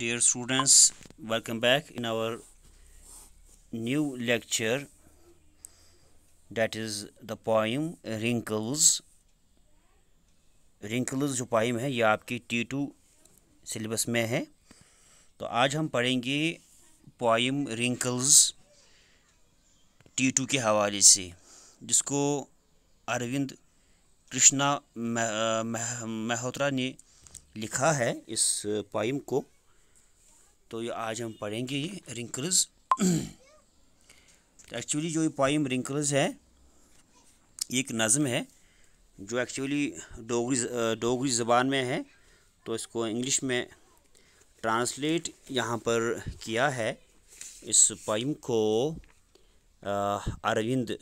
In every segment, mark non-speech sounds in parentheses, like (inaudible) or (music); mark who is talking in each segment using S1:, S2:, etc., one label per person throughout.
S1: dear students welcome back in our new lecture that is the poem wrinkles wrinkles jo poem hai ye aapki t2 syllabus mein hai to aaj hum padhenge poem wrinkles t2 ke hawale se jisko arvind Arvind Krishna मह, मह, मह, मेहोत्रा ने लिखा है इस poem को तो ये आज हम पढ़ेंगे ये रिंकल्स तो एक्चुअली जो ये पॉइम रिंकल्स है ये एक नज़म है जो एक्चुअली डोगरी डोगरी ज़बान में है तो इसको इंग्लिश में ट्रांसलेट यहाँ पर किया है इस पॉइम को Arvind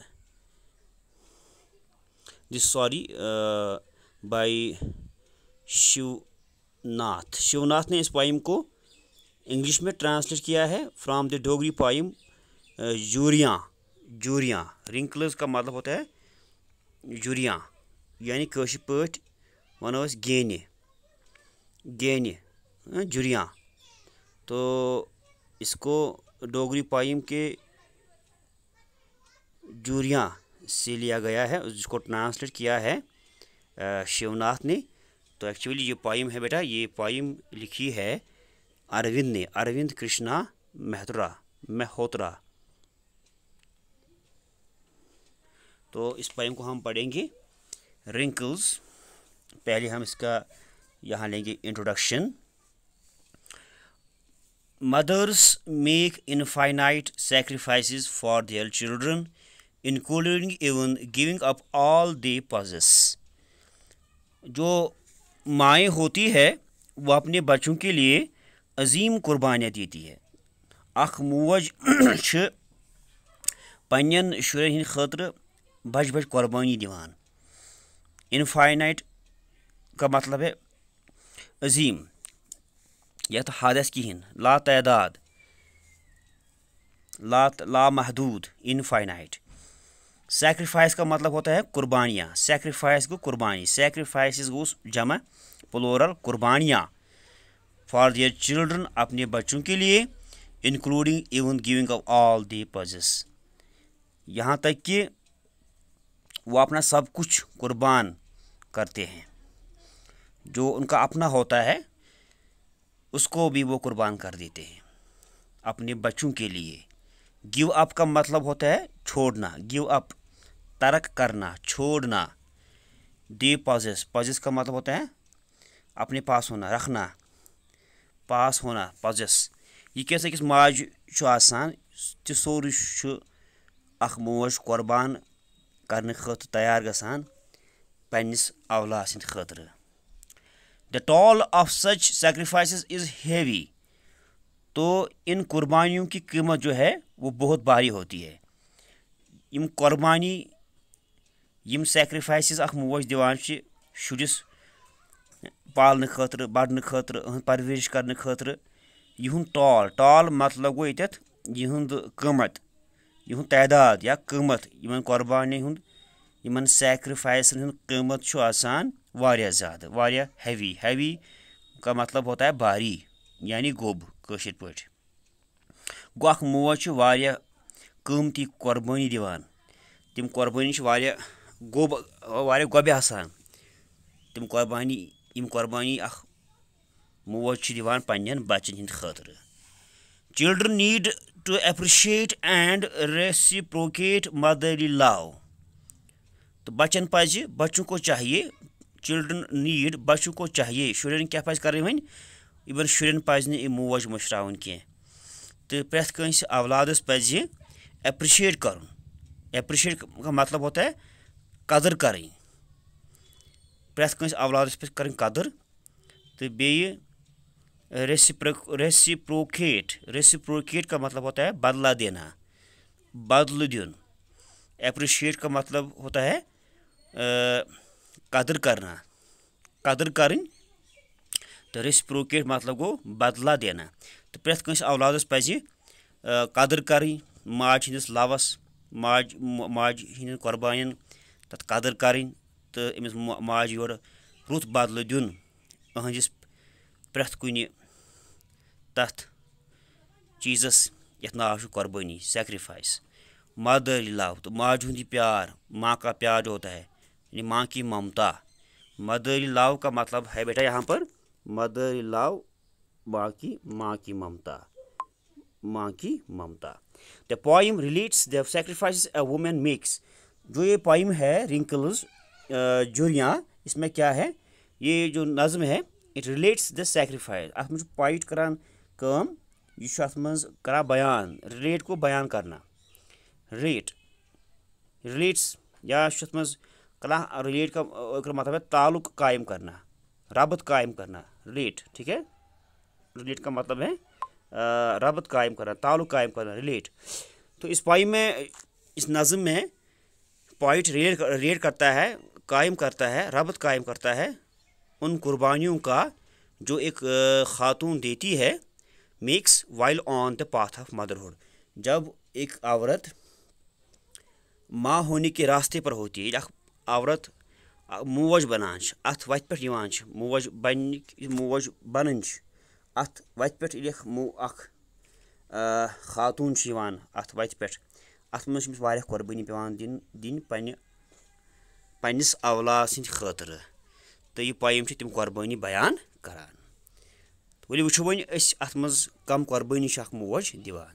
S1: this sorry by Shivnath Shivnath ने इस पॉइम को इंग्लिश में ट्रांसलेट किया है फ्रॉम द डोगरी पॉइम यूरिया जूरियाँ रिंकल्स का मतलब होता है जूरियाँ यानी कशि पट वनो गेन गेन जुरियाँ तो इसको डोगरी पाइम के जूरिया से लिया गया है जिसको ट्रांसलेट किया है शिवनाथ ने तो एक्चुअली ये पाइम है बेटा ये पाइम लिखी है अरविंद ने अरविंद कृष्णा मेहतरा तो मेहोत्रा तो इस पैम को हम पढ़ेंगे रिंकल्स पहले हम इसका यहाँ लेंगे introduction mothers make infinite sacrifice for their children including even giving up all they possess जो माएँ होती है वो अपने बच्चों के लिए अजीम कुर्बानियत ये है मोज (clears throat) पन्न शुरन हंद खर बज बज कुर्बानी दिवान इनफाइनाइट का मतलब है अजीम यथ तो हादस कहन ला तदाद ला ला महदूद इनफाइनाइट सेक्रीफाइस का मतलब होता है कुर्बानिया सेक्रीफाइस गो कुर्बानी सेक्रीफाइस गोस जमा कुर्बानिया फॉर दियर चिल्ड्रन अपने बच्चों के लिए including even giving of all the possess यहाँ तक कि वो अपना सब कुछ कुर्बान करते हैं जो उनका अपना होता है उसको भी वो कुर्बान कर देते हैं अपने बच्चों के लिए गिव अप का मतलब होता है छोड़ना गिव अप तर्क करना छोड़ना दे पजस पजस का मतलब होता है अपने पास होना रखना पास होना पजस यह किस अकिस माज तह सोरे मोज कुर्बान कर खत तैयार गसान पन्नस अवला सद खतर the toll of such sacrifice is heavy तो इन कुर्बानियों की कीमत जो है वो बहुत भारी होती है यम कुर्बानी यम सेक्रीफाइस अख मोज दिवान शुरस पालन खातर बढ़ने खातर परवरिश करने खातर यहुन टॉल टॉल मतलब गो इत यहुंद कीमत यहुंद तदाद या कीमत इन कुर्बानी हूँ इन सैक्रफाइस कीमत आसान वारिया ज्याद वारिया का मतलब होता है बारी यानी गोब कशिर पट गोख मोज वारिया कीमती कुर्बानी दिवान तिम कुर्बानी वारिया गोब वारिया गोबे आसान तिम कुर्बानी यम कुर्बानी अख मोज दिवान पन्न बचन हंद ख children need to appreciate and reciprocate motherly love तो बचन पज बच्चों को चाहिए चिल्ड्रन नीड बच्चों को चाहिए शुरन क्या पज कर वन इवन शुरन पज ने मोज कह तो प्रथ कंस अवलादस पज एप्रिशिएट कर एप्रिशिएट का मतलब होता है कदर करें प्रेस अवलादस पे कर कदर तो बेसिप्रो रेसिप्रोकेट रेसिप्रोकेट का मतलब होता है बदला देना बदल दिन एप्रिशिएट का मतलब होता है कदर करना कदर कर तो रेसिप्रोकेट मतलब गो बदला देना तो प्रेस अवलादस पज कदर कर माज हंदस लवस माज माज हंद कुर्बान तथा कदर करें تہٕ أمِس ماجہِ یورٕ رُت بدلہٕ دیُن أہٕنٛدِس پرٛٮ۪تھ کُنہِ تَتھ چیٖزَس یَتھ ناو چھُ قۄربٲنی سٮ۪کرِفایِس مادٲری لَو تہٕ ماجہِ ہُنٛد یہِ پیار ماں کا پیار ہوتا ہے یعنی ماں کی ممتا مدٲری لَو کا مطلب ہے بیٹا یہاں پر मदरी لَو माँ की माँ की ममता माँ की ममता the poem relates the sacrifice a women makes जो ये पोइम है रिंकल्स जुरियाँ इसमें क्या है ये जो नज़म है इट रिलेट्स द सेक्रीफाइस अत मे पोइट करान कम यह अत बयान रिलेट को बयान करना रिलेट रिलेट्स या मज कला रिलेट का मतलब है ताल्लुक कायम करना रबत कायम करना रिलेट ठीक है रिलेट का मतलब है रबत कायम करना ताल्लुक कायम करना रिलेट तो इस पाई में इस नज़म में पॉइंट रेड रेड करता है कायम करता है रबत कायम करता है उन कुर्बानियों का जो एक खातून देती है makes while on the path of motherhood जब एक औरत माँ होने के रास्ते पर होती है औरत मोज बनान अत वत पे मोज बन मोज बन अत वत पे खातून अत वत पे अत मे कुर्बानी पे दिन दिन पे پنٛنِس اولاد سٕنٛدِ خٲطرٕ تہٕ یہِ پویِم چھِ تِم قۄربٲنی بیان کَران ؤلِو وٕچھو وۄنۍ أسۍ اَتھ منٛز کَم قۄربٲنی چھِ اَکھ موج دِوان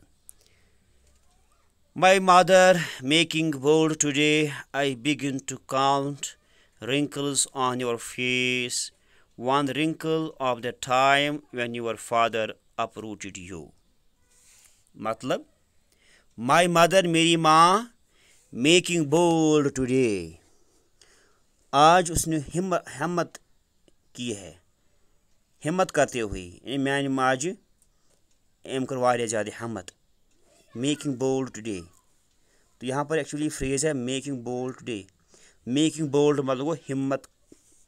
S1: ماے مادر making bold today I begin to count wrinkles on your face one wrinkle of the time when your father uprooted you مطلب ماے مَدر میری ماں میکِنٛگ بولڈ ٹُڈے आज उसने हिम हिम्मत की है हिम्मत करते हुए मान माज एम कर ज़्यादा हिम्मत मेकिंग बोल्ड टुडे तो यहाँ पर एक्चुअली फ्रेज़ है making bold today making bold मतलब वो हिम्मत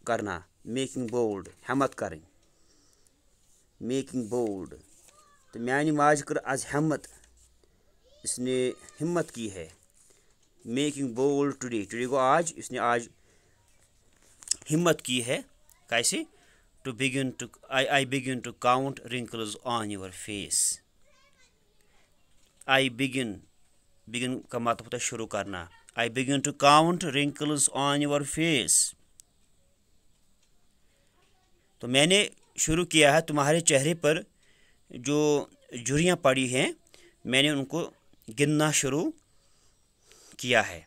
S1: करना मेकिंग बोल्ड हिम्मत कर मेकिंग बोल्ड तो मान माज कर आज हिम्मत इसने हिम्मत की है मेकिंग बोल्ड टुडे टुडे को आज इसने आज हिम्मत की है कैसे to begin to I I begin to count wrinkles on your face I begin begin का मतलब होता है शुरू करना I begin to count wrinkles on your face तो मैंने शुरू किया है तुम्हारे चेहरे पर जो झुरियाँ पड़ी हैं मैंने उनको गिनना शुरू किया है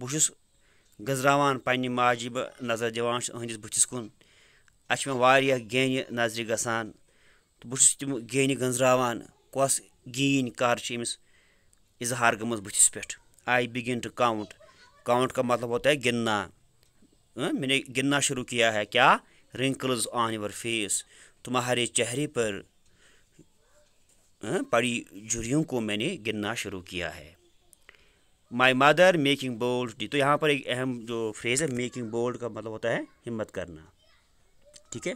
S1: बुशस गजरावान पनि माजि बह नजर दिवान अहदिस बुथिस कुन अच्छा गें नजर ग तो बहु तुम गें गजरावान कस गीन कर इजहार गम बुथिस पे I begin to count count का मतलब होता है गिनना मैंने गिनना शुरू किया है क्या रिंकल्स ऑन योर फेस तुम्हारे चेहरे पर पड़ी जुरियों को मैंने गिनना शुरू किया है माई मदर मेकिंग बोल्ड डी तो यहाँ पर एक अहम जो फ्रेज़ है मेकिंग बोल्ड का मतलब होता है हिम्मत करना ठीक है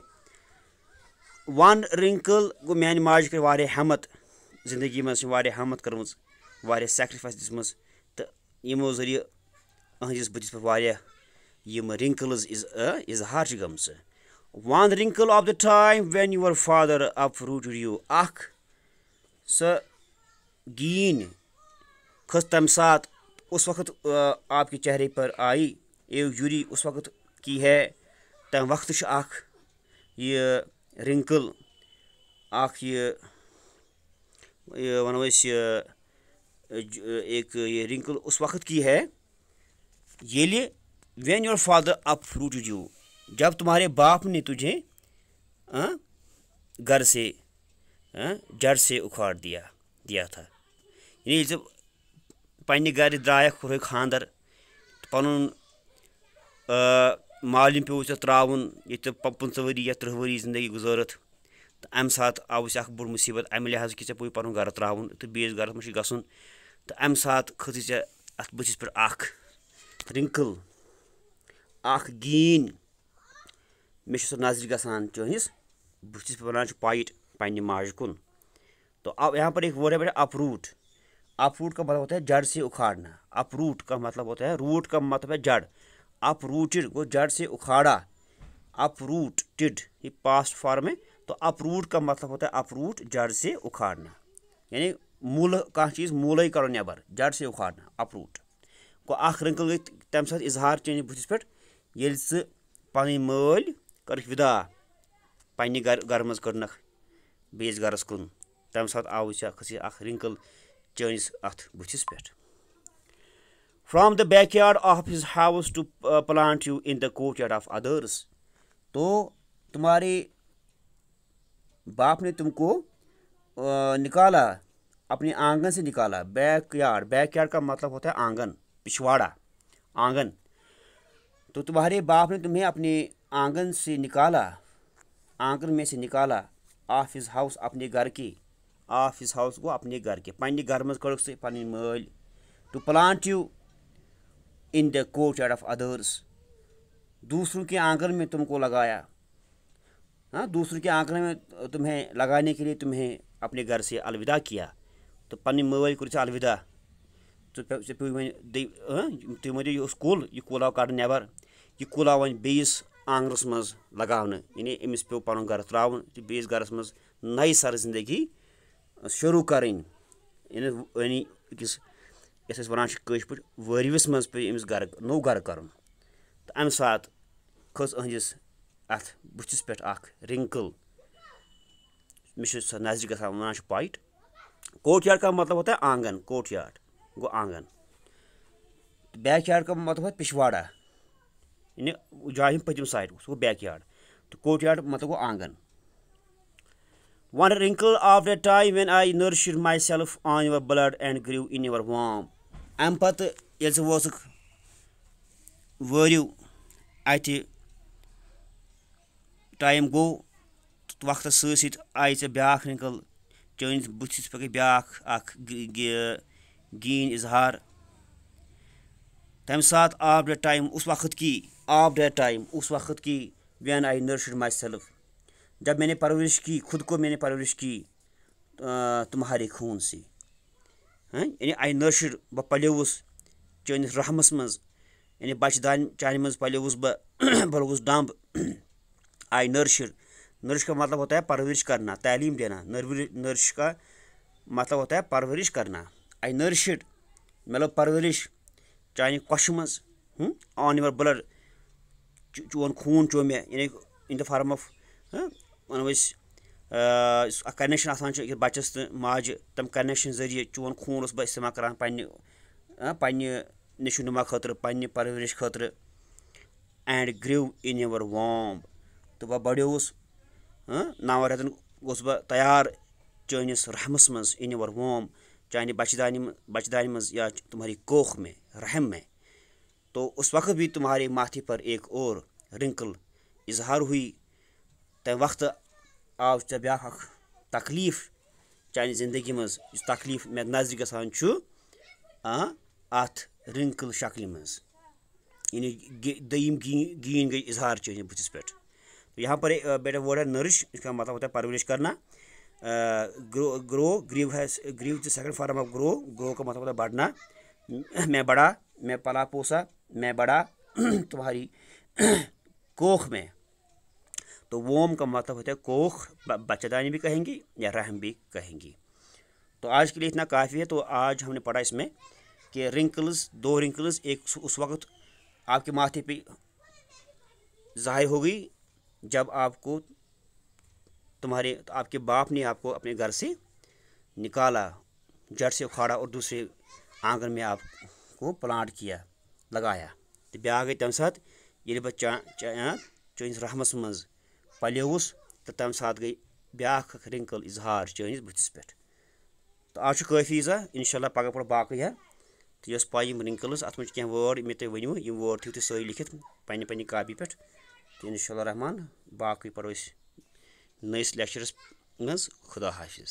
S1: वन रिंकल गो मानि माज कर वारे हमत जिंदगी मज हमत वारे सेक्रिफाइस दिम तो यमो जरिए अहंदिस बदिस पे यम रिंकल्स इज इजहार ग one wrinkle of the time when your father uproot you अख स गीन खस तम सात उस वक्त आपके चेहरे पर आई एक जुरी उस वक्त की है तम वक्त ये रिंकल आख ये वनो एक ये रिंकल उस वक्त की है ये when your father uproot you जब तुम्हारे बाप ने तुझे घर से जड़ से उखाड़ दिया दिया था यानी जब पे गि द्रायक हो खर पुन माल पे त्रा ये पंच वरी या तृह वरी जिंदगी गुजरत तो अम सात आव उस मुसीबत अमे लिहाज कि पे पुन गर त्रा तो बेस गर मे गुन तो अम सात खत ऐसे पे रिंकल गीन मे सो नजर गुहस बुथिस पे वन पाइट पे माज कु तो यहाँ पर एक वर्ड अपरूट अपरूट का मतलब होता है जड़ से उखाड़ना अपरूट का मतलब होता है रूट का मतलब है जड़ अपरूटेड को जड़ से उखाड़ा अपरूटेड ये पास्ट फॉर्म है तो अपरूट का मतलब होता है अपरूट जड़ से उखाड़ना यानी मूल कह चीज़ मूल करो नबर जड़ से उखाड़ना अपरूट गो अख रंकल गई तम सात इजहार चेन बुथिस पे ये पन मल कर्क विदा पन्ह गर गर मज कर्नक बेस गरस कन तम सात आव खसी अख रंकल چٲنِس اَتھ بٕتھِس پٮ۪ٹھ from the backyard of his house to plant you in the کوٹ یاڈ آف अदर्स तो तुम्हारे बाप ने तुमको uh, निकाला अपने आंगन से निकाला बैक यार्ड बैक यार्ड का मतलब होता है आंगन पिछवाड़ा आंगन तो तुम्हारे बाप ने तुम्हें अपने आंगन से निकाला आंगन में से निकाला ऑफ हिज हाउस अपने घर की आफिस हाउस गो अपने घर के पे घर में कड़ पी मल to plant you in the courtyard of others दूसरों के आंगन में तुमको लगाया हाँ दूसरों के आंकड़े में तुम्हें लगाने के लिए तुम्हें अपने घर से अलविदा किया तो पन्नी मोल कुर अलविदा तो, हाँ, तो पे वे तुम मरिय यह कुल यह कुल आव कड़ नबर यह कुल आव वेस आंगनस मज लगा यानी पे पुन ग त्रा तो बेस घर मज नए सर जिंदगी شروع کَرٕنۍ یعنی أکِس یَتھ أسۍ وَنان چھِ کٲشِر پٲٹھۍ وٲروِس منٛز پیٚیہِ أمِس گَرٕ نوٚو گَرٕ کَرُن تہٕ اَمہِ ساتہٕ کھٔژ أہٕنٛدِس اَتھ بٕتھِس پٮ۪ٹھ اَکھ رِنٛکٕل مےٚ چھِ سۄ نظرِ گژھان وَنان چھِ پایِٹ کوٹ یارڈ کا مطلب ہوتا ہے آنٛگَن کوٹ یارڈ گوٚو آنٛگَن بیک یارڈ کا مطلب ہوتا پِشواڑا یعنی جایہِ ہِنٛدۍ پٔتِم سایڈ سُہ گوٚو بیک یارڈ تہٕ کوٹ یارڈ مطلب گوٚو آنٛگَن One wrinkle of the time when I nourished myself on your blood and grew in your womb. Am pat yels very, varyu aiti time go To vaqta sisit aiti byakh wrinkle chains butsis pak byakh ak gin izhar tam sat of the time us waqt ki of the time us waqt ki when I nourished myself जब मैंने परवरिश की खुद को मैंने परवरिश की तो, तुम्हारे खून से हाँ? यानी आई नशर बह पलेवस चैनस रहमस मानी बच दान चान मज पलेवुस बह बलगुस डम्ब आई नर्शर नर्श का मतलब होता है परवरिश करना तालीम देना नर्श का मतलब होता है परवरिश करना आई मे मतलब परवरिश चान कश मज ऑन योर ब्लड चोन खून चो मे यानी इन द फार्म ऑफ हाँ? ونو अस کنیکشن آسان بچس تو ماجہ تم کنیکشن ذریعہ چون خوٗن اوسُس بہٕ استعمال کران پننہِ پننہِ نشو نما خٲطرٕ پننہِ پرورش خٲطرٕ اینڈ گرٛو اِن یور وام تہٕ بہٕ بڑیووُس نَوَن رٮ۪تن گوٚوُس بہٕ تیار چٲنِس رحمس منٛز اِن یور وام چانہِ بچہِ دانہِ بچہِ دانہِ منٛز یا تمہاری کوکھ مےٚ رحم مےٚ تو उस वक्त भी तुम्हारे माथे पर एक और रिंकल इजहार हुई तमें वक्त आव ऐ बया तकलीफ चान जिंदगी मज तकलीफ मे नजर गसान रिंकल शक्ल मे यानी गीन गई इजहार चाहिए बुथिस पे यहाँ पर बेटा वर्ड है नरिश इसका मतलब होता है परवरिश करना ग्रो ग्रो ग्रीव है grew the second form of grow grow का मतलब होता है बढ़ना मैं बड़ा मैं पला पोसा मैं बड़ा तुम्हारी कोख में तो वोम का मतलब होता है कोख बच्चेदानी भी कहेंगी या रहम भी कहेंगी तो आज के लिए इतना काफ़ी है तो आज हमने पढ़ा इसमें कि रिंकल्स दो रिंकल्स एक उस वक्त आपके माथे पे ज़ाहिर होगी जब आपको तुम्हारे तो आपके बाप ने आपको अपने घर से निकाला जड़ से उखाड़ा और दूसरे आंगन में आपको प्लांट किया लगाया तो ब्या गई तम साथ ये बच्चा चाहे चौंस रहमस मज پَلیوُس تہٕ تَمہِ ساتہٕ گٔے بیٛاکھ اَکھ رِنٛکٕل اِظہار چٲنِس بٕتھِس پٮ۪ٹھ تہٕ آز چھُ کٲفی زا اِنشاء اللہ پَگاہ پٮ۪ٹھ باقٕے ہا تہٕ یۄس پَے یِم رِنٛکٕلٕز اَتھ منٛز چھِ کیٚنٛہہ وٲڈ یِم مےٚ تۄہہِ ؤنِو یِم وٲڈ تھٲیِو تُہۍ سٲری لیٖکھِتھ پنٛنہِ پنٛنہِ کاپی پٮ۪ٹھ تہٕ اِنشاء اللہ رحمان باقٕے پَرو أسۍ نٔیِس لٮ۪کچَرَس منٛز خُدا حافِظ